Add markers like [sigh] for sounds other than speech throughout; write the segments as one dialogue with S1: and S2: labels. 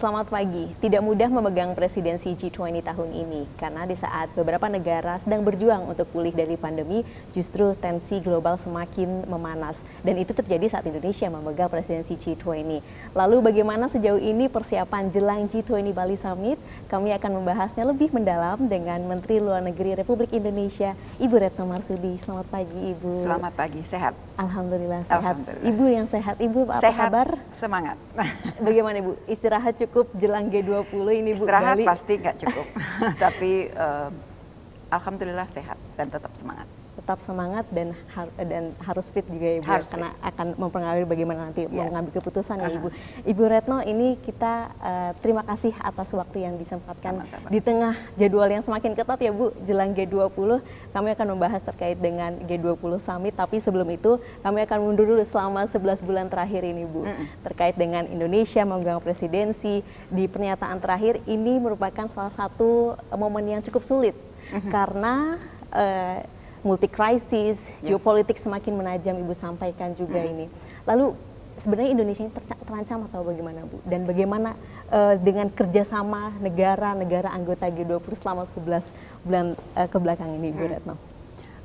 S1: Selamat pagi. Tidak mudah memegang presidensi G20 tahun ini karena di saat beberapa negara sedang berjuang untuk pulih dari pandemi, justru tensi global semakin memanas dan itu terjadi saat Indonesia memegang presidensi G20. Lalu bagaimana sejauh ini persiapan jelang G20 Bali Summit kami akan membahasnya lebih mendalam dengan Menteri Luar Negeri Republik Indonesia, Ibu Retno Marsudi. Selamat pagi, Ibu. Selamat pagi, sehat. Alhamdulillah sehat. Alhamdulillah. Ibu yang sehat, Ibu apa sehat, kabar? Semangat. [laughs] Bagaimana, Ibu? Istirahat cukup jelang G20 ini, Bu? Istirahat pasti nggak cukup,
S2: [laughs] tapi uh, alhamdulillah sehat dan tetap semangat
S1: tetap semangat dan har dan harus fit juga ibu ya, ya, harus karena fit. akan mempengaruhi bagaimana nanti yeah. mengambil keputusan uh -huh. ya ibu. Ibu Retno ini kita uh, terima kasih atas waktu yang disempatkan Sama -sama. di tengah jadwal yang semakin ketat ya bu jelang G20 kami akan membahas terkait dengan G20 summit tapi sebelum itu kami akan mundur dulu selama 11 bulan terakhir ini bu mm -hmm. terkait dengan Indonesia memegang presidensi di pernyataan terakhir ini merupakan salah satu momen yang cukup sulit mm -hmm. karena eh, multi krisis, yes. geopolitik semakin menajam Ibu sampaikan juga hmm. ini. Lalu sebenarnya Indonesia ini ter terancam atau bagaimana Bu? Dan bagaimana uh, dengan kerjasama negara-negara anggota G20 selama 11 bulan uh, kebelakang ini Bu hmm. Retno? Oke,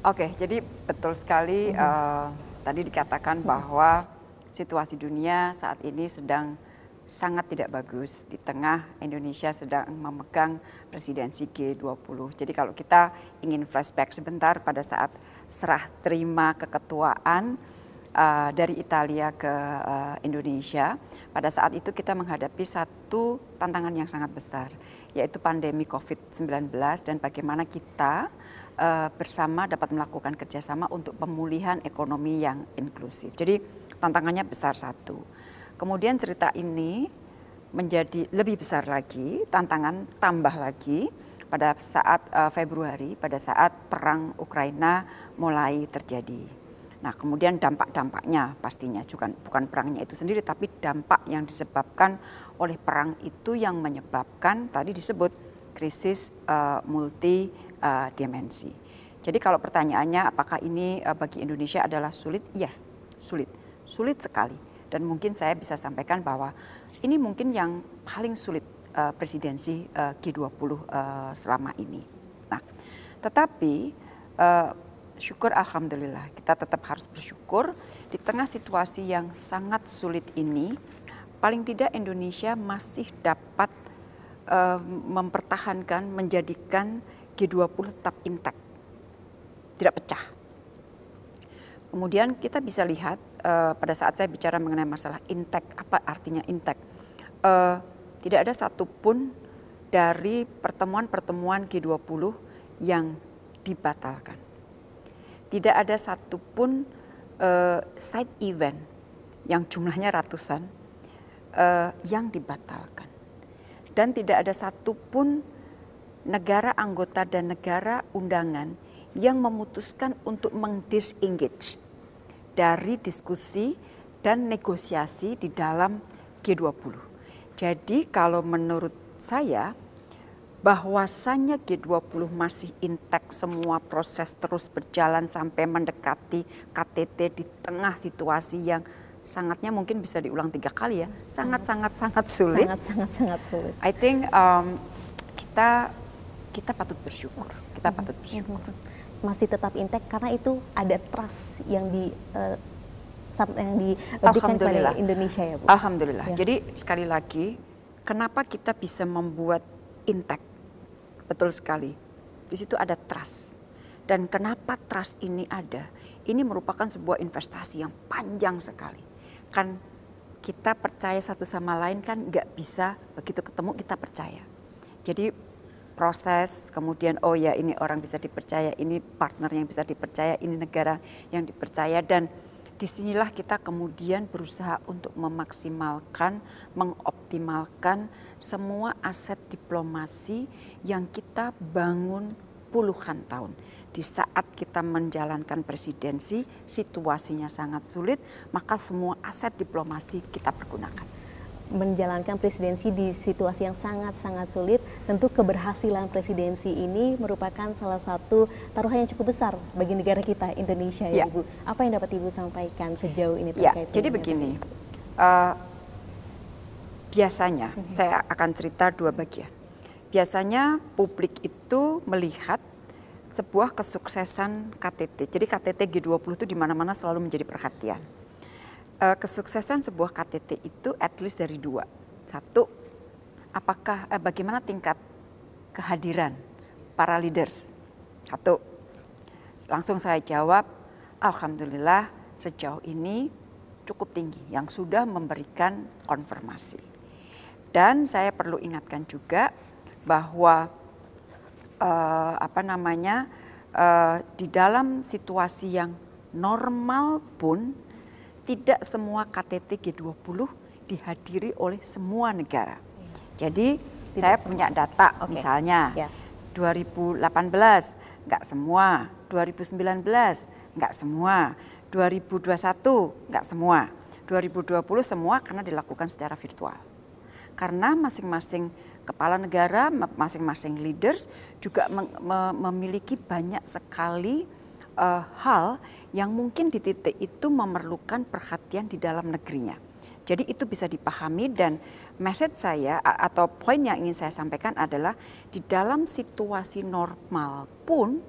S2: okay, jadi betul sekali hmm. uh, tadi dikatakan hmm. bahwa situasi dunia saat ini sedang sangat tidak bagus di tengah Indonesia sedang memegang presidensi G20. Jadi kalau kita ingin flashback sebentar pada saat serah terima keketuaan uh, dari Italia ke uh, Indonesia, pada saat itu kita menghadapi satu tantangan yang sangat besar, yaitu pandemi COVID-19 dan bagaimana kita uh, bersama dapat melakukan kerjasama untuk pemulihan ekonomi yang inklusif. Jadi tantangannya besar satu. Kemudian cerita ini menjadi lebih besar lagi, tantangan tambah lagi pada saat uh, Februari, pada saat perang Ukraina mulai terjadi. Nah, kemudian dampak-dampaknya pastinya juga bukan perangnya itu sendiri tapi dampak yang disebabkan oleh perang itu yang menyebabkan tadi disebut krisis uh, multi uh, dimensi. Jadi kalau pertanyaannya apakah ini uh, bagi Indonesia adalah sulit? Iya, sulit. Sulit sekali. Dan mungkin saya bisa sampaikan bahwa ini mungkin yang paling sulit uh, presidensi uh, G20 uh, selama ini. Nah, tetapi uh, syukur alhamdulillah kita tetap harus bersyukur di tengah situasi yang sangat sulit ini paling tidak Indonesia masih dapat uh, mempertahankan menjadikan G20 tetap intak, Tidak pecah. Kemudian kita bisa lihat uh, pada saat saya bicara mengenai masalah intek, apa artinya intek uh, tidak ada satupun dari pertemuan-pertemuan G20 yang dibatalkan. Tidak ada satupun uh, side event yang jumlahnya ratusan uh, yang dibatalkan. Dan tidak ada satupun negara anggota dan negara undangan yang memutuskan untuk mengdisengage dari diskusi dan negosiasi di dalam G20. Jadi kalau menurut saya bahwasannya G20 masih intek semua proses terus berjalan sampai mendekati KTT di tengah situasi yang sangatnya mungkin bisa diulang tiga kali ya sangat hmm. sangat sangat sulit sangat sangat sangat sulit I think um, kita kita patut
S1: bersyukur kita hmm. patut bersyukur hmm. masih tetap intek karena itu ada trust yang di uh, yang diberikan kepada Indonesia ya Bu? Alhamdulillah. Ya.
S2: Jadi sekali lagi, kenapa kita bisa membuat intek? Betul sekali. Di situ ada trust. Dan kenapa trust ini ada? Ini merupakan sebuah investasi yang panjang sekali. Kan kita percaya satu sama lain kan nggak bisa begitu ketemu kita percaya. Jadi proses kemudian oh ya ini orang bisa dipercaya, ini partner yang bisa dipercaya, ini negara yang dipercaya dan disinilah kita kemudian berusaha untuk memaksimalkan, mengoptimalkan semua aset diplomasi yang kita bangun puluhan tahun. Di saat kita menjalankan presidensi, situasinya sangat sulit, maka semua aset diplomasi kita pergunakan
S1: menjalankan presidensi di situasi yang sangat-sangat sulit, tentu keberhasilan presidensi ini merupakan salah satu taruhan yang cukup besar bagi negara kita Indonesia ya, ya Ibu. Apa yang dapat
S2: Ibu sampaikan sejauh ini ya, terkait? Ya, jadi begini, uh, biasanya mm -hmm. saya akan cerita dua bagian. Biasanya publik itu melihat sebuah kesuksesan KTT. Jadi KTT G20 itu di mana-mana selalu menjadi perhatian uh, kesuksesan sebuah KTT itu at least dari dua. Satu, apakah uh, bagaimana tingkat kehadiran para leaders? Satu. Langsung saya jawab, alhamdulillah sejauh ini cukup tinggi yang sudah memberikan konfirmasi. Dan saya perlu ingatkan juga bahwa uh, apa namanya uh, di dalam situasi yang normal pun tidak semua KTT G20 dihadiri oleh semua negara. Iya. Jadi tidak saya semua. punya data okay. misalnya yeah. Iya. 2018 nggak semua, 2019 nggak semua, 2021 nggak semua, 2020 semua karena dilakukan secara virtual. Karena masing-masing kepala negara, masing-masing leaders juga memiliki banyak sekali uh, hal yang mungkin di titik itu memerlukan perhatian di dalam negerinya. Jadi itu bisa dipahami dan message saya atau poin yang ingin saya sampaikan adalah di dalam situasi normal pun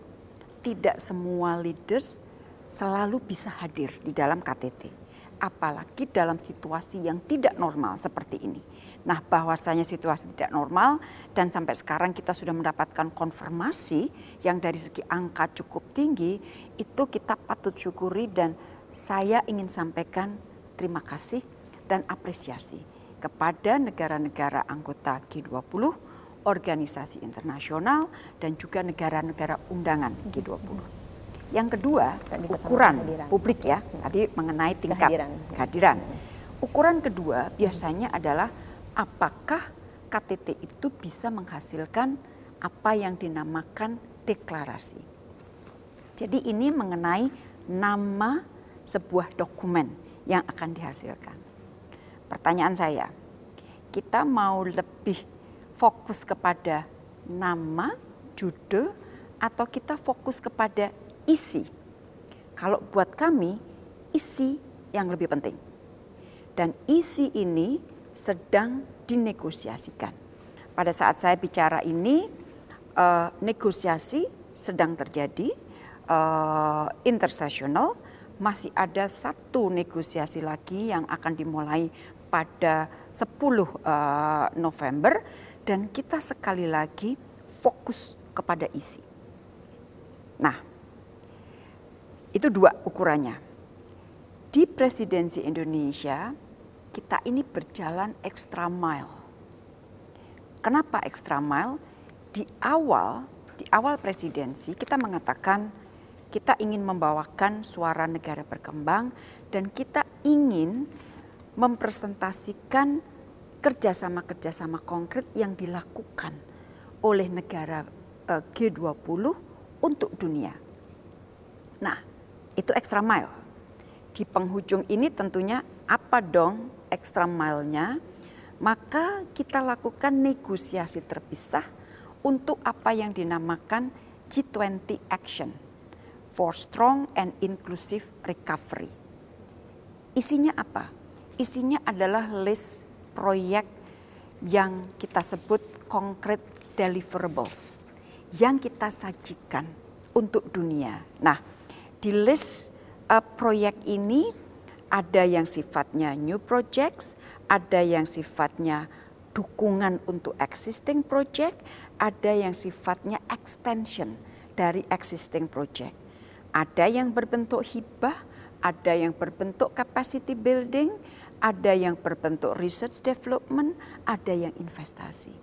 S2: tidak semua leaders selalu bisa hadir di dalam KTT. Apalagi dalam situasi yang tidak normal seperti ini. Nah, bahwasanya situasi tidak normal dan sampai sekarang kita sudah mendapatkan konfirmasi yang dari segi angka cukup tinggi, itu kita patut syukuri dan saya ingin sampaikan terima kasih dan apresiasi kepada negara-negara anggota G20, organisasi internasional dan juga negara-negara undangan G20. Yang kedua, ukuran publik ya, tadi mengenai tingkat kehadiran. Ukuran kedua biasanya adalah apakah KTT itu bisa menghasilkan apa yang dinamakan deklarasi. Jadi ini mengenai nama sebuah dokumen yang akan dihasilkan. Pertanyaan saya, kita mau lebih fokus kepada nama, judul, atau kita fokus kepada isi? Kalau buat kami, isi yang lebih penting. Dan isi ini sedang dinegosiasikan. Pada saat saya bicara ini, uh, negosiasi sedang terjadi uh, intersesional. Masih ada satu negosiasi lagi yang akan dimulai pada 10 uh, eh, November dan kita sekali lagi fokus kepada isi. Nah, itu dua ukurannya. Di presidensi Indonesia, kita ini berjalan extra mile. Kenapa extra mile? Di awal, di awal presidensi kita mengatakan kita ingin membawakan suara negara berkembang dan kita ingin mempresentasikan kerjasama-kerjasama konkret yang dilakukan oleh negara eh, G20 untuk dunia. Nah, itu extra mile. Di penghujung ini tentunya apa dong extra mile-nya, maka kita lakukan negosiasi terpisah untuk apa yang dinamakan G20 Action for Strong and Inclusive Recovery. Isinya apa? Isinya adalah list proyek yang kita sebut concrete deliverables yang kita sajikan untuk dunia. Nah, di list uh, proyek ini ada yang sifatnya new projects, ada yang sifatnya dukungan untuk existing project, ada yang sifatnya extension dari existing project. Ada yang berbentuk hibah, ada yang berbentuk capacity building, ada yang berbentuk research development, ada yang investasi.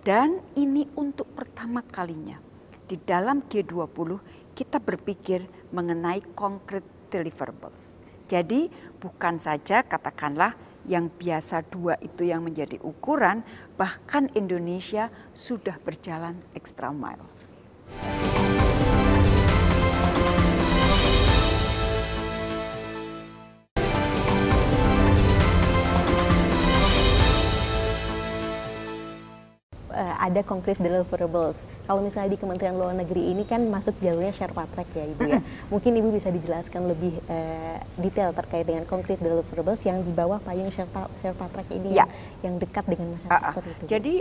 S2: Dan ini untuk pertama kalinya di dalam G20 kita berpikir mengenai concrete deliverables. Jadi bukan saja katakanlah yang biasa dua itu yang menjadi ukuran, bahkan Indonesia sudah berjalan extra mile.
S1: ada konkret deliverables. Kalau misalnya di Kementerian Luar Negeri ini kan masuk jalurnya Sherpa Track ya Ibu ya. Mungkin Ibu bisa dijelaskan lebih uh, detail terkait dengan konkret deliverables yang di bawah payung Sherpa, Sherpa Track ini ya. yang, dekat dengan masyarakat uh, uh.
S2: itu. Jadi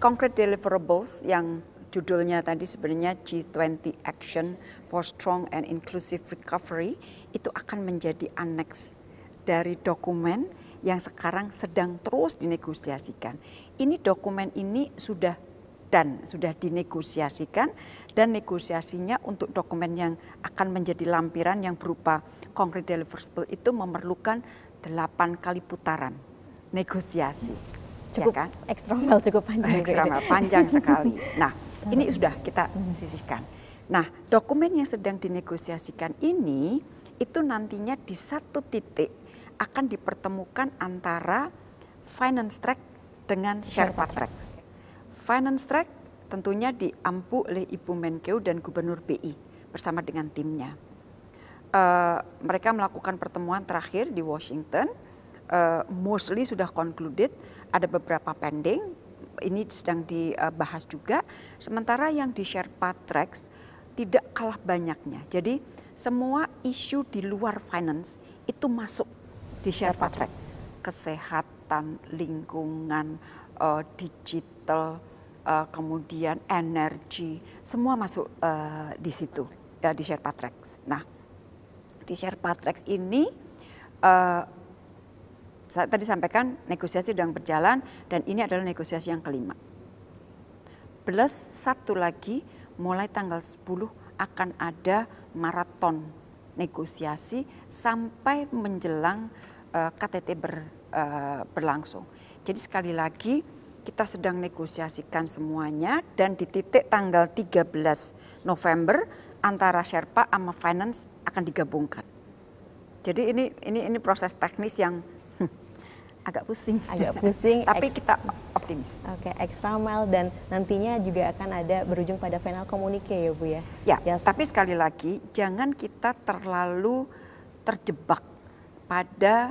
S2: konkret deliverables yang judulnya tadi sebenarnya G20 Action for Strong and Inclusive Recovery itu akan menjadi annex dari dokumen yang sekarang sedang terus dinegosiasikan ini dokumen ini sudah dan sudah dinegosiasikan dan negosiasinya untuk dokumen yang akan menjadi lampiran yang berupa concrete deliverable itu memerlukan delapan kali putaran negosiasi. Ya cukup ya kan? eksternal cukup panjang. panjang sekali. [laughs] Nah, ini sudah kita sisihkan. Nah, dokumen yang sedang dinegosiasikan ini itu nantinya di satu titik akan dipertemukan antara finance track dengan Sherpa Tracks. Finance Track tentunya diampu oleh Ibu Menkeu dan Gubernur BI bersama dengan timnya. Uh, mereka melakukan pertemuan terakhir di Washington, uh, mostly sudah concluded, ada beberapa pending, ini sedang dibahas juga. Sementara yang di Sherpa Tracks tidak kalah banyaknya. Jadi semua isu di luar finance itu masuk di Sherpa Track. Kesehatan kesehatan lingkungan uh, digital uh, kemudian energi semua masuk uh, di situ ya di Sherpatrex nah di Sherpatrex ini uh, saya tadi sampaikan negosiasi sedang berjalan dan ini adalah negosiasi yang kelima. Plus satu lagi mulai tanggal 10 akan ada maraton negosiasi sampai menjelang uh, KTT ber Eh, berlangsung. Jadi sekali lagi kita sedang negosiasikan semuanya dan di titik tanggal 13 November antara Sherpa sama Finance akan digabungkan. Jadi ini ini ini proses teknis yang hmm, agak pusing. Agak pusing. [laughs] Tapi
S1: kita optimis. Oke, okay, extra mile dan nantinya juga akan ada berujung pada final
S2: communique ya Bu ya? Ya, yes. tapi sekali lagi jangan kita terlalu terjebak pada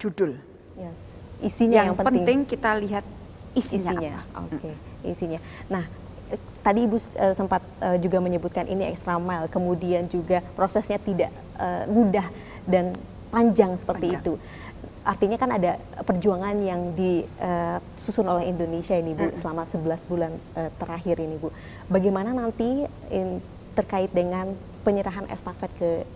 S2: judul. Yes. Isinya yang, yang penting. penting kita lihat isinya, isinya. Oke, okay.
S1: isinya. Nah, tadi Ibu uh, sempat uh, juga menyebutkan ini extra mile, kemudian juga prosesnya tidak uh, mudah dan panjang seperti panjang. itu. Artinya kan ada perjuangan yang disusun oleh Indonesia ini Bu selama 11 bulan terakhir ini Bu. Bagaimana nanti terkait dengan penyerahan estafet ke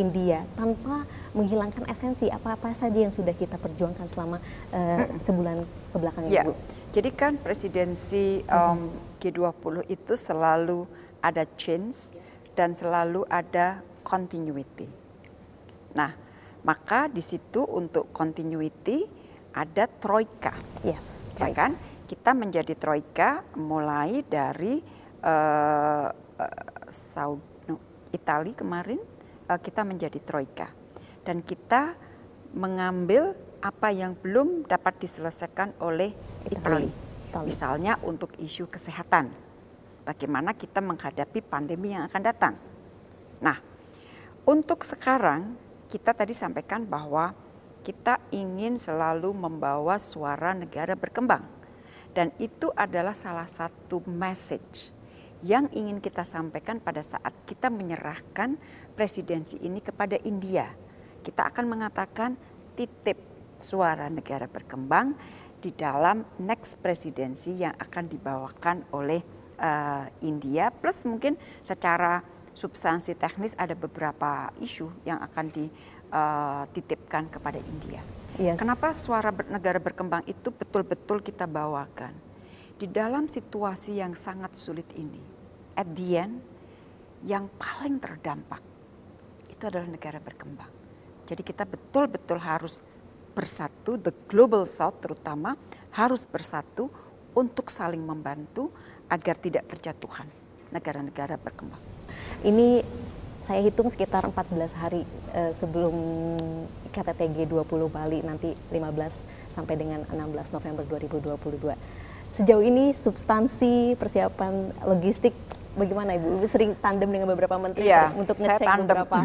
S1: India tanpa menghilangkan esensi apa-apa saja yang sudah kita perjuangkan selama uh, sebulan
S2: kebelakang ya. Bu. Jadi kan presidensi um, G20 itu selalu ada change yes. dan selalu ada continuity. Nah, maka di situ untuk continuity ada troika. Yes. Ya, ya kan? Kita menjadi troika mulai dari uh, eh, uh, eh, Saudi, no, Itali kemarin uh, kita menjadi troika dan kita mengambil apa yang belum dapat diselesaikan oleh Itali. Misalnya untuk isu kesehatan. Bagaimana kita menghadapi pandemi yang akan datang. Nah, untuk sekarang kita tadi sampaikan bahwa kita ingin selalu membawa suara negara berkembang. Dan itu adalah salah satu message yang ingin kita sampaikan pada saat kita menyerahkan presidensi ini kepada India kita akan mengatakan titip suara negara berkembang di dalam next presidensi yang akan dibawakan oleh uh, India plus mungkin secara substansi teknis ada beberapa isu yang akan dititipkan eh, kepada India. Yes. Iya. Kenapa suara negara berkembang itu betul-betul kita bawakan di dalam situasi yang sangat sulit ini? At the end, yang paling terdampak itu adalah negara berkembang jadi kita betul-betul harus bersatu, the global south terutama harus bersatu untuk saling membantu agar tidak berjatuhan negara-negara berkembang. Ini saya hitung sekitar 14 hari eh, sebelum
S1: KTT G20 Bali nanti 15 sampai dengan 16 November 2022. Sejauh ini substansi persiapan logistik bagaimana Ibu? sering tandem dengan beberapa menteri ya, untuk ngecek saya tandem. beberapa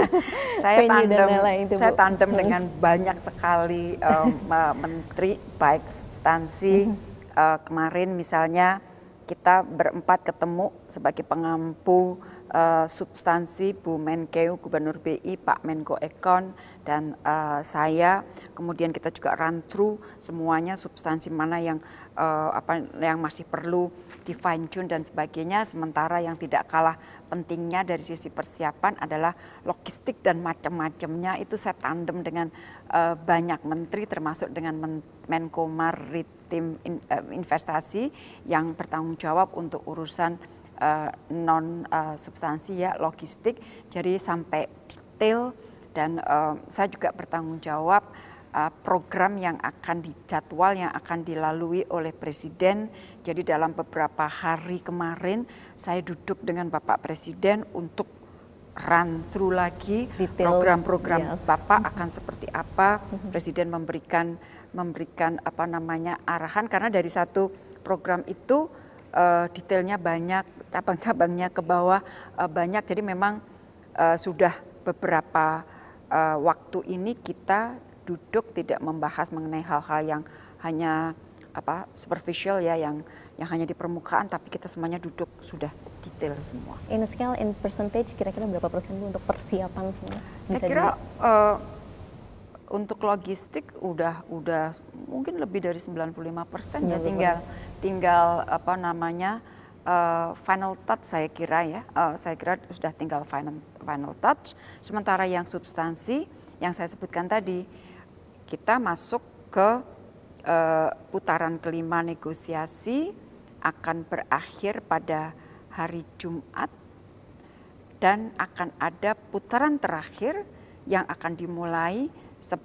S1: [laughs] saya tandem, itu, Saya tandem hmm. dengan
S2: banyak sekali um, [laughs] menteri baik substansi uh, kemarin misalnya kita berempat ketemu sebagai pengampu uh, substansi Bu Menkeu Gubernur BI, Pak Menko Ekon dan uh, saya. Kemudian kita juga run through semuanya substansi mana yang uh, apa yang masih perlu di fine tune dan sebagainya. Sementara yang tidak kalah pentingnya dari sisi persiapan adalah logistik dan macam-macamnya itu saya tandem dengan uh, banyak menteri termasuk dengan men Menko Maritim in, uh, Investasi yang bertanggung jawab untuk urusan uh, non uh, substansi ya logistik jadi sampai detail dan uh, saya juga bertanggung jawab uh, program yang akan dijadwal yang akan dilalui oleh presiden jadi dalam beberapa hari kemarin saya duduk dengan bapak presiden untuk run through lagi program-program yes. bapak mm-hmm. akan seperti apa mm-hmm. presiden memberikan memberikan apa namanya arahan karena dari satu program itu uh, detailnya banyak cabang-cabangnya ke bawah uh, banyak. Jadi memang uh, sudah beberapa uh, waktu ini kita duduk tidak membahas mengenai hal-hal yang hanya apa superficial ya yang yang hanya di permukaan tapi kita semuanya duduk sudah detail semua.
S1: In scale in percentage kira-kira berapa persen Bu untuk persiapan semua? Saya kira
S2: uh, untuk logistik udah udah mungkin lebih dari 95 persen ya tinggal tinggal apa namanya uh, final touch saya kira ya, uh, saya kira sudah tinggal final, final touch. Sementara yang substansi yang saya sebutkan tadi, kita masuk ke uh, putaran kelima negosiasi akan berakhir pada hari Jumat dan akan ada putaran terakhir yang akan dimulai 10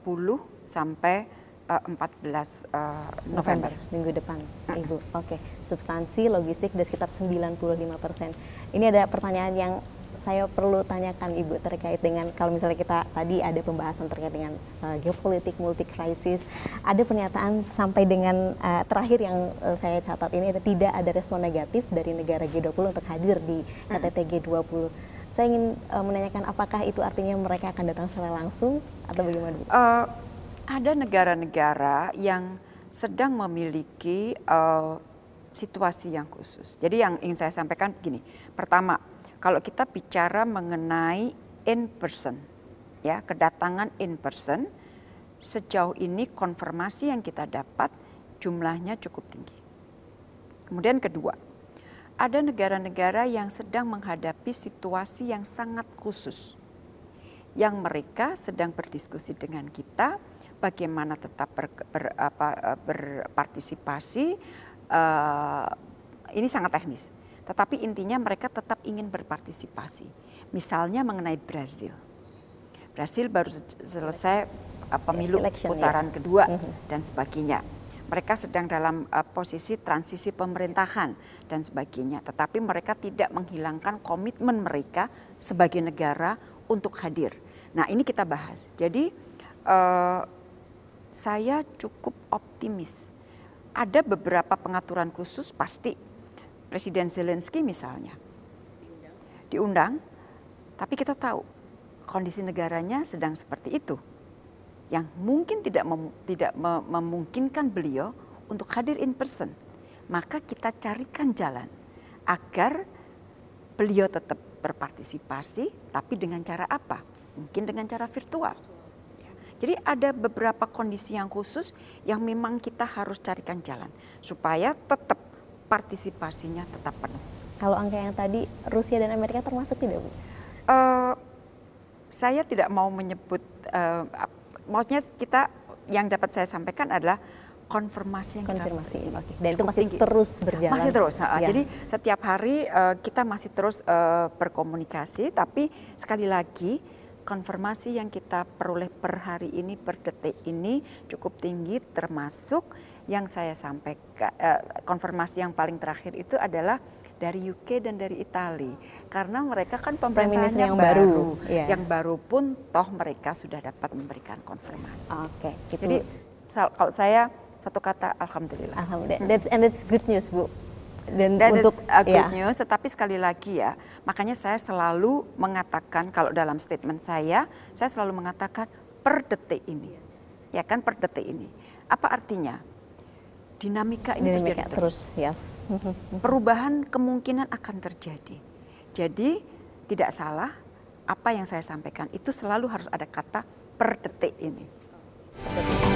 S2: sampai 14 November. November minggu depan, Ibu. Oke. Okay substansi, logistik, dan sekitar 95%.
S1: Ini ada pertanyaan yang saya perlu tanyakan Ibu terkait dengan kalau misalnya kita tadi ada pembahasan terkait dengan uh, geopolitik multi krisis, ada pernyataan sampai dengan uh, terakhir yang uh, saya catat ini ada, tidak ada respon negatif dari negara G20 untuk hadir di KTT hmm. G20. Saya ingin uh, menanyakan apakah itu artinya mereka akan datang secara langsung atau bagaimana?
S2: Uh, ada negara-negara yang sedang memiliki uh, situasi yang khusus. Jadi yang ingin saya sampaikan begini. Pertama, kalau kita bicara mengenai in person, ya kedatangan in person, sejauh ini konfirmasi yang kita dapat jumlahnya cukup tinggi. Kemudian kedua, ada negara-negara yang sedang menghadapi situasi yang sangat khusus. Yang mereka sedang berdiskusi dengan kita bagaimana tetap ber, ber, apa, berpartisipasi, uh, ini sangat teknis. Tetapi intinya mereka tetap ingin berpartisipasi. Misalnya mengenai Brazil. Brazil baru selesai eh, pemilu Election, ya. putaran ya. kedua mm -hmm. dan sebagainya. Mereka sedang dalam uh, posisi transisi pemerintahan dan sebagainya. Tetapi mereka tidak menghilangkan komitmen mereka sebagai negara untuk hadir. Nah ini kita bahas. Jadi uh, saya cukup optimis ada beberapa pengaturan khusus pasti Presiden Zelensky misalnya diundang, tapi kita tahu kondisi negaranya sedang seperti itu, yang mungkin tidak mem, tidak memungkinkan beliau untuk hadir in person, maka kita carikan jalan agar beliau tetap berpartisipasi, tapi dengan cara apa? Mungkin dengan cara virtual jadi ada beberapa kondisi yang khusus yang memang kita harus carikan jalan supaya tetap partisipasinya tetap penuh. Kalau angka yang tadi Rusia dan Amerika termasuk tidak bu? Uh, saya tidak mau menyebut, uh, maksudnya kita yang dapat saya sampaikan adalah konfirmasi yang konfirmasi. kita Okay. Dan itu masih tinggi. terus berjalan. Masih terus. Iya. Jadi setiap hari uh, kita masih terus uh, berkomunikasi, tapi sekali lagi konfirmasi yang kita peroleh per hari ini per detik ini cukup tinggi termasuk yang saya sampaikan eh, konfirmasi yang paling terakhir itu adalah dari UK dan dari Italia. karena mereka kan pemerintahnya yang baru, baru yeah. yang baru pun toh mereka sudah dapat memberikan konfirmasi. Oke, okay, gitu. jadi kalau saya satu kata alhamdulillah. Alhamdulillah. That's,
S1: and that's good news, Bu dan That untuk is good yeah. news
S2: tetapi sekali lagi ya makanya saya selalu mengatakan kalau dalam statement saya saya selalu mengatakan per detik ini ya kan per detik ini apa artinya dinamika ini dinamika terjadi terus, terus ya [laughs] perubahan kemungkinan akan terjadi jadi tidak salah apa yang saya sampaikan itu selalu harus ada kata per detik ini. detik.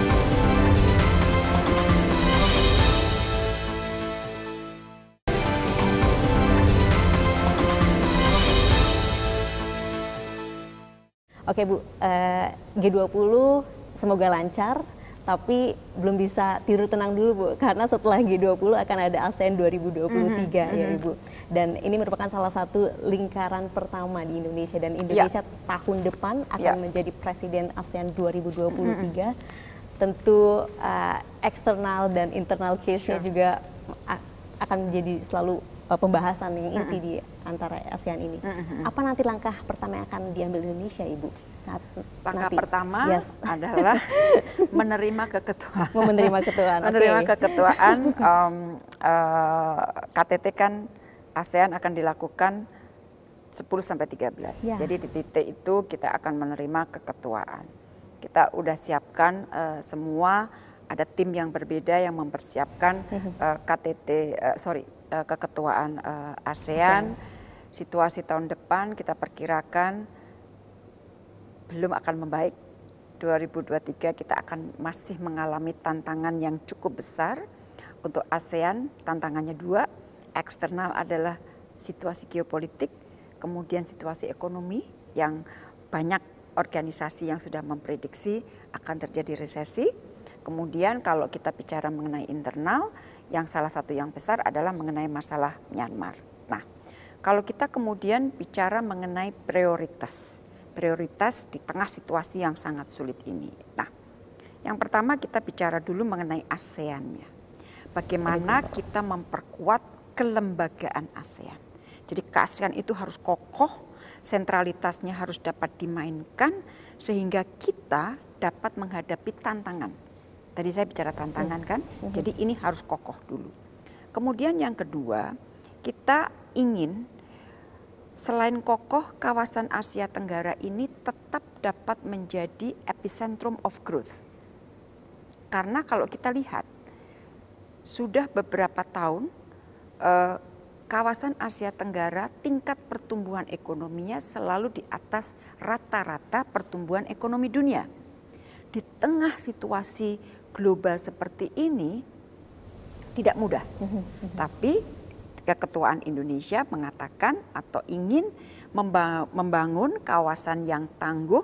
S1: oke Bu, eh, G20 semoga lancar, tapi belum bisa tidur tenang dulu Bu, karena setelah G20 akan ada ASEAN 2023 mm -hmm. ya mm-hmm. Ibu. Dan ini merupakan salah satu lingkaran pertama di Indonesia dan ya. Indonesia yeah. tahun depan ya. akan yeah. menjadi presiden ASEAN 2023. Mm -hmm. Tentu uh, eksternal dan internal case-nya sure. juga akan menjadi selalu Eh, pembahasan yang inti di antara ASEAN ini. Apa nanti langkah pertama yang akan diambil Indonesia, Ibu? Saat langkah nanti? pertama yes. adalah
S2: [laughs] menerima keketuaan. Menerima keketuaan. menerima okay. keketuaan um, uh, KTT kan ASEAN akan dilakukan 10 sampai 13. Yeah. Jadi di titik itu kita akan menerima keketuaan. Kita udah siapkan uh, semua ada tim yang berbeda yang mempersiapkan uh, KTT uh, sorry uh, keketuaan uh, ASEAN. Okay. Situasi tahun depan kita perkirakan belum akan membaik. 2023 kita akan masih mengalami tantangan yang cukup besar untuk ASEAN. Tantangannya dua, eksternal adalah situasi geopolitik, kemudian situasi ekonomi yang banyak organisasi yang sudah memprediksi akan terjadi resesi. Kemudian kalau kita bicara mengenai internal, yang salah satu yang besar adalah mengenai masalah Myanmar. Nah, kalau kita kemudian bicara mengenai prioritas, prioritas di tengah situasi yang sangat sulit ini. Nah, yang pertama kita bicara dulu mengenai ASEAN ya. Bagaimana kita memperkuat kelembagaan ASEAN. Jadi ASEAN itu harus kokoh, sentralitasnya harus dapat dimainkan sehingga kita dapat menghadapi tantangan Tadi saya bicara tantangan kan, mm-hmm. mm-hmm. jadi ini harus kokoh dulu. Kemudian yang kedua, kita ingin selain kokoh kawasan Asia Tenggara ini tetap dapat menjadi epicentrum of growth. Karena kalau kita lihat sudah beberapa tahun eh, kawasan Asia Tenggara tingkat pertumbuhan ekonominya selalu di atas rata-rata pertumbuhan ekonomi dunia. Di tengah situasi global seperti ini tidak mudah. Mhm, mhm. Tapi ketuaan Indonesia mengatakan atau ingin membangun kawasan yang tangguh,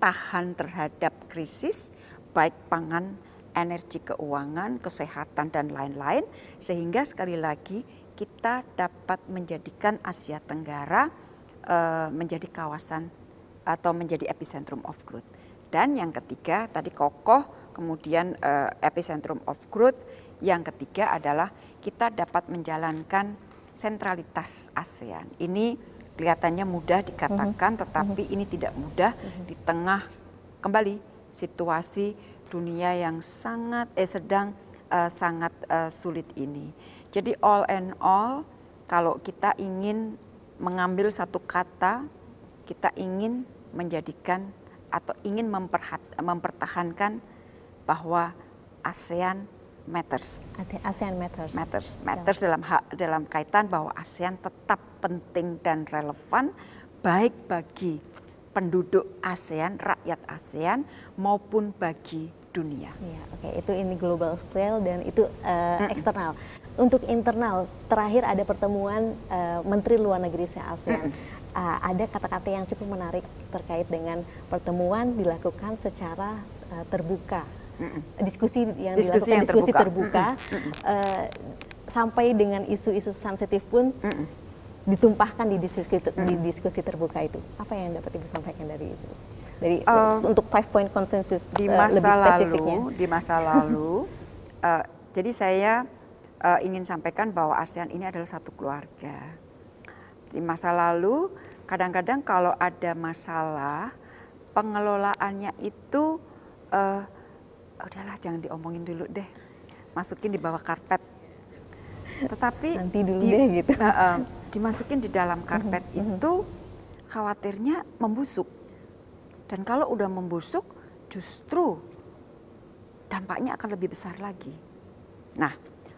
S2: tahan terhadap krisis, baik pangan, energi keuangan, kesehatan, dan lain-lain, sehingga sekali lagi kita dapat menjadikan Asia Tenggara uh, menjadi kawasan atau menjadi epicentrum of growth. Dan yang ketiga, tadi kokoh kemudian uh, epicentrum of growth. Yang ketiga adalah kita dapat menjalankan sentralitas ASEAN. Ini kelihatannya mudah dikatakan, mm -hmm. tetapi mm -hmm. ini tidak mudah mm -hmm. di tengah kembali situasi dunia yang sangat eh sedang uh, sangat uh, sulit ini. Jadi all and all kalau kita ingin mengambil satu kata, kita ingin menjadikan atau ingin mempertahankan bahwa ASEAN matters. ASEAN matters. Matters, ya. matters ya. dalam hak, dalam kaitan bahwa ASEAN tetap penting dan relevan baik bagi penduduk ASEAN, rakyat ASEAN maupun bagi dunia. Ya, oke okay. itu ini global scale dan itu uh,
S1: mm eksternal. Untuk internal terakhir ada pertemuan uh, Menteri Luar Negeri se ASEAN. -mm. Uh, ada kata-kata yang cukup menarik terkait dengan pertemuan dilakukan secara uh, terbuka diskusi yang diskusi yang diskusi terbuka, terbuka uh, sampai dengan isu-isu sensitif pun ditumpahkan di diskusi di diskusi terbuka itu. Apa yang dapat Ibu sampaikan dari itu? Dari uh, untuk five point consensus di eh, masa lebih lalu, di masa lalu
S2: uh, [laughs] jadi saya uh, ingin sampaikan bahwa ASEAN ini adalah satu keluarga. Di masa lalu kadang-kadang kalau ada masalah pengelolaannya itu uh, udahlah jangan diomongin dulu deh masukin di bawah karpet tetapi nanti dulu di, deh gitu uh, uh, dimasukin di dalam mhm, karpet mhm. itu khawatirnya membusuk dan kalau udah membusuk justru dampaknya akan lebih besar lagi nah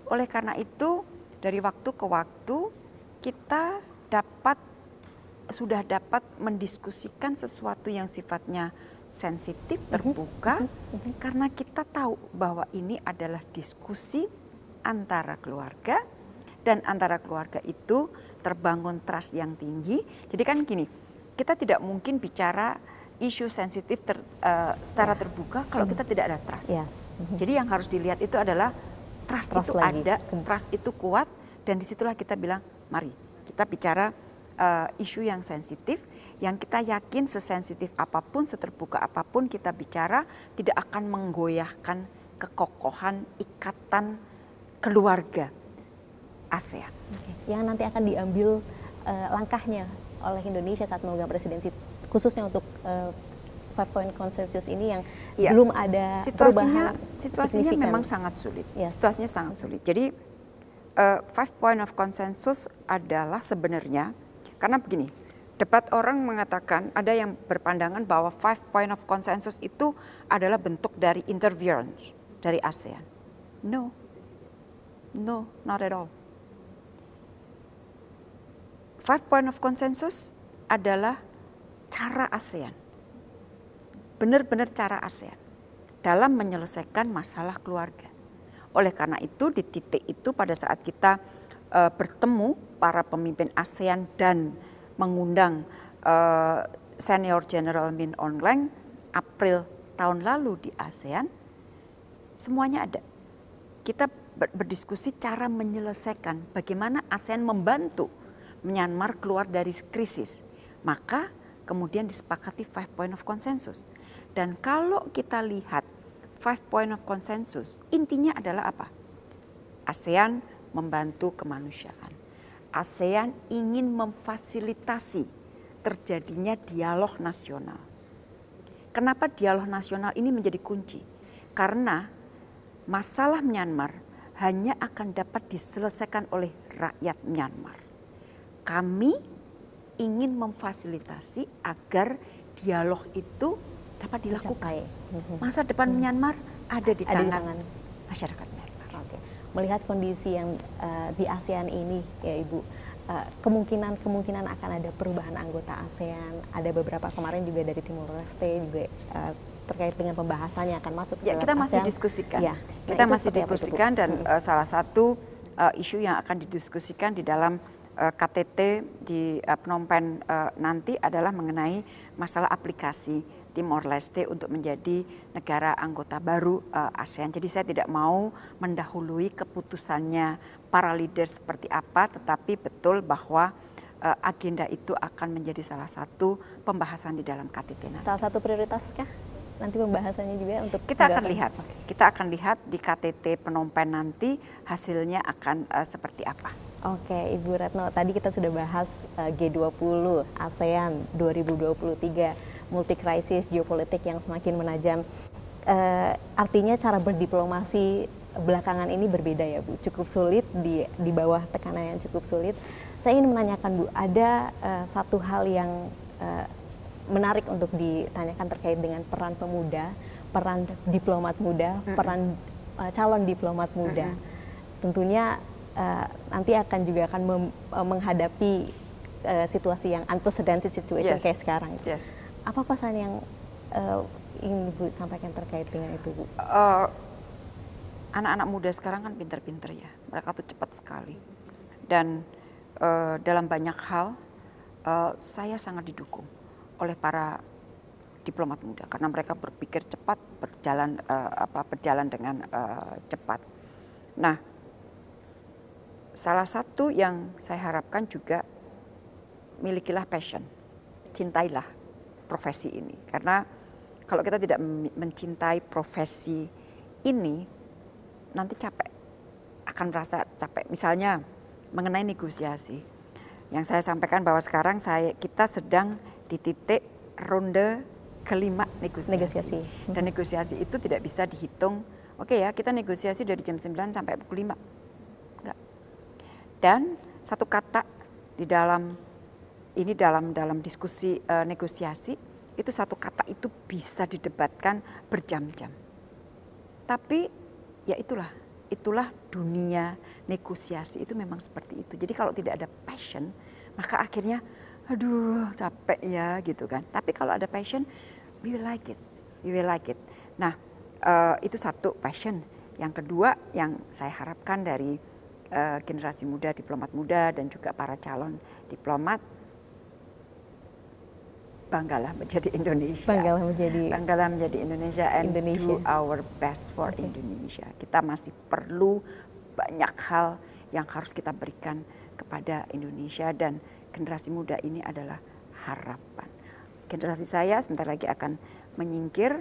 S2: oleh karena itu dari waktu ke waktu kita dapat sudah dapat mendiskusikan sesuatu yang sifatnya sensitif, mhm. terbuka, mm-hmm. karena kita tahu bahwa ini adalah diskusi antara keluarga dan antara keluarga itu terbangun trust yang tinggi. Jadi kan gini, kita tidak mungkin bicara isu sensitif ter, uh, secara yeah. terbuka kalau mm-hmm. kita mhm. tidak ada trust. Yeah. Mm-hmm. Jadi yang harus dilihat itu adalah trust, trust itu lagi. ada, mm trust itu kuat, dan disitulah kita bilang, mari kita bicara uh, isu yang sensitif yang kita yakin sesensitif apapun, seterbuka apapun kita bicara tidak akan menggoyahkan kekokohan ikatan keluarga ASEAN. Oke.
S1: Yang nanti akan diambil uh, langkahnya oleh Indonesia saat memegang presidensi khususnya untuk uh, five point Consensus ini yang ya. belum ada situasinya situasinya memang sangat sulit ya.
S2: situasinya sangat sulit jadi uh, five point of consensus adalah sebenarnya karena begini debat orang mengatakan ada yang berpandangan bahwa five point of consensus itu adalah bentuk dari interference dari ASEAN. No. No, not at all. Five point of consensus adalah cara ASEAN. Benar-benar cara ASEAN dalam menyelesaikan masalah keluarga. Oleh karena itu di titik itu pada saat kita uh, bertemu para pemimpin ASEAN dan mengundang uh, Senior General Min Aung Hlaing April tahun lalu di ASEAN, semuanya ada. Kita berdiskusi cara menyelesaikan bagaimana ASEAN membantu Myanmar keluar dari krisis. Maka kemudian disepakati five point of consensus. Dan kalau kita lihat five point of consensus, intinya adalah apa? ASEAN membantu kemanusiaan. ASEAN ingin memfasilitasi terjadinya dialog nasional. Kenapa dialog nasional ini menjadi kunci? Karena masalah Myanmar hanya akan dapat diselesaikan oleh rakyat Myanmar. Kami ingin memfasilitasi agar dialog itu dapat dilakukan. Masa depan hmm. Myanmar ada di tangan masyarakat
S1: melihat kondisi yang uh, di ASEAN ini ya Ibu kemungkinan-kemungkinan eh, uh, akan ada perubahan anggota ASEAN ada beberapa kemarin juga dari Timur Leste juga uh,
S2: terkait dengan pembahasan yang akan masuk ya kita masih diskusikan ya. Nah, kita masih diskusikan dan uh, salah satu uh, isu yang akan didiskusikan di dalam KTT di uh, Phnom Penh nanti adalah mengenai masalah aplikasi Timor Leste untuk menjadi negara anggota baru uh, ASEAN. Jadi saya tidak mau mendahului keputusannya para leader seperti apa, tetapi betul bahwa uh, agenda itu akan menjadi salah satu pembahasan di dalam KTT nanti. Salah satu prioritas
S1: Nanti pembahasannya juga untuk kita akan lihat.
S2: Okay. Kita akan lihat di KTT Penompen nanti hasilnya akan uh, seperti apa.
S1: Oke, Ibu Retno, tadi kita sudah bahas uh, G20 ASEAN 2023 multi krisis geopolitik yang semakin menajam. Uh, artinya cara berdiplomasi belakangan ini berbeda ya Bu, cukup sulit di di bawah tekanan yang cukup sulit. Saya ingin menanyakan Bu, ada uh, satu hal yang uh, menarik untuk ditanyakan terkait dengan peran pemuda, peran diplomat muda, peran uh, calon diplomat muda. Tentunya uh, nanti akan juga akan mem, uh, menghadapi uh, situasi yang unprecedented situation yes. kayak sekarang. Yes
S2: apa pesan yang
S1: uh, ingin Ibu sampaikan terkait dengan itu, Bu?
S2: anak eh, anak-anak muda sekarang kan pinter-pinter ya, mereka tuh cepat sekali. Dan uh, dalam banyak hal, uh, saya sangat didukung oleh para diplomat muda karena mereka berpikir cepat, berjalan uh, apa berjalan dengan uh, cepat. Nah, salah satu yang saya harapkan juga milikilah passion, cintailah profesi ini. Karena kalau kita tidak mencintai profesi ini, nanti capek, akan merasa capek. Misalnya mengenai negosiasi, yang saya sampaikan bahwa sekarang saya kita sedang di titik ronde kelima negosiasi. negosiasi. Dan negosiasi itu tidak bisa dihitung, oke okay ya kita negosiasi dari jam 9 sampai pukul 5. Enggak. Dan satu kata di dalam ini dalam dalam diskusi e, negosiasi itu satu kata itu bisa didebatkan berjam-jam. Tapi ya itulah, itulah dunia negosiasi itu memang seperti itu. Jadi kalau tidak ada passion, maka akhirnya aduh capek ya gitu kan. Tapi kalau ada passion, we will like it, we will like it. Nah uh, itu satu passion. Yang kedua yang saya harapkan dari eh, generasi muda, diplomat muda dan juga para calon diplomat banggalah menjadi Indonesia. Banggalah menjadi banggalah menjadi Indonesia and Indonesia. do our best for okay. Indonesia. Kita masih perlu banyak hal yang harus kita berikan kepada Indonesia dan generasi muda ini adalah harapan. Generasi saya sebentar lagi akan menyingkir.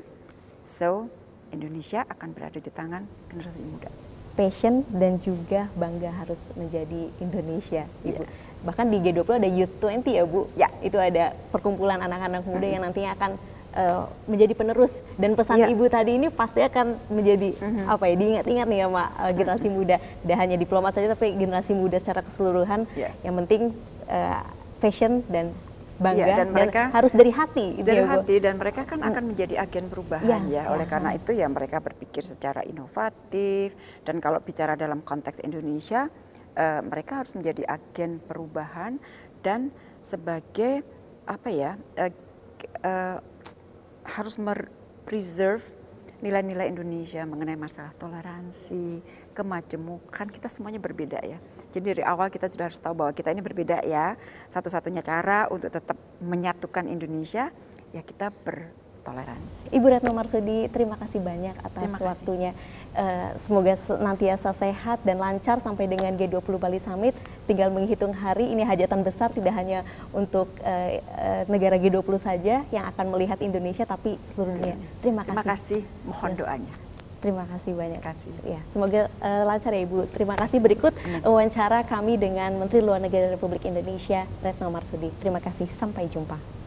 S2: So, Indonesia akan berada di tangan generasi muda.
S1: Passion dan juga bangga harus menjadi Indonesia, Ibu. Yeah bahkan di G20 ada
S2: Youth 20
S1: ya Bu. Ya. Itu ada perkumpulan anak-anak muda yang nantinya akan uh, menjadi penerus dan pesan ya. ibu tadi ini pasti akan menjadi hmm apa ya diingat-ingat nih sama uh, generasi hmm muda. Tidak hanya diplomat saja tapi generasi muda secara keseluruhan. ya. Yang penting uh, fashion
S2: dan bangga ya, dan, mereka, harus dari
S1: hati gitu dari ya, hati
S2: dan mereka kan mm. akan menjadi agen perubahan ya, ya. oleh karena mm-hmm. itu ya mereka berpikir secara inovatif dan kalau bicara dalam konteks Indonesia uh, mereka harus menjadi agen perubahan dan sebagai apa ya uh, uh, harus preserve nilai-nilai Indonesia mengenai masalah toleransi, kemajemukan, kita semuanya berbeda ya. Jadi dari awal kita sudah harus tahu bahwa kita ini berbeda ya. Satu-satunya cara untuk tetap menyatukan Indonesia ya kita ber toleransi. Ibu Retno
S1: Marsudi, terima kasih banyak atas kasih. waktunya. Eh, semoga senantiasa sehat dan lancar sampai dengan G20 Bali Summit. Tinggal menghitung hari, ini hajatan besar tidak hanya untuk eh, eh, negara G20 saja yang akan melihat Indonesia, tapi seluruh dunia. Terima, terima kasih. kasih, mohon doanya. Terima kasih banyak. Terima kasih. Ya, semoga lancar ya Ibu. Terima kasih. Berikut wawancara kami dengan Menteri Luar Negeri Republik Indonesia Retno Marsudi. Terima kasih. Sampai jumpa.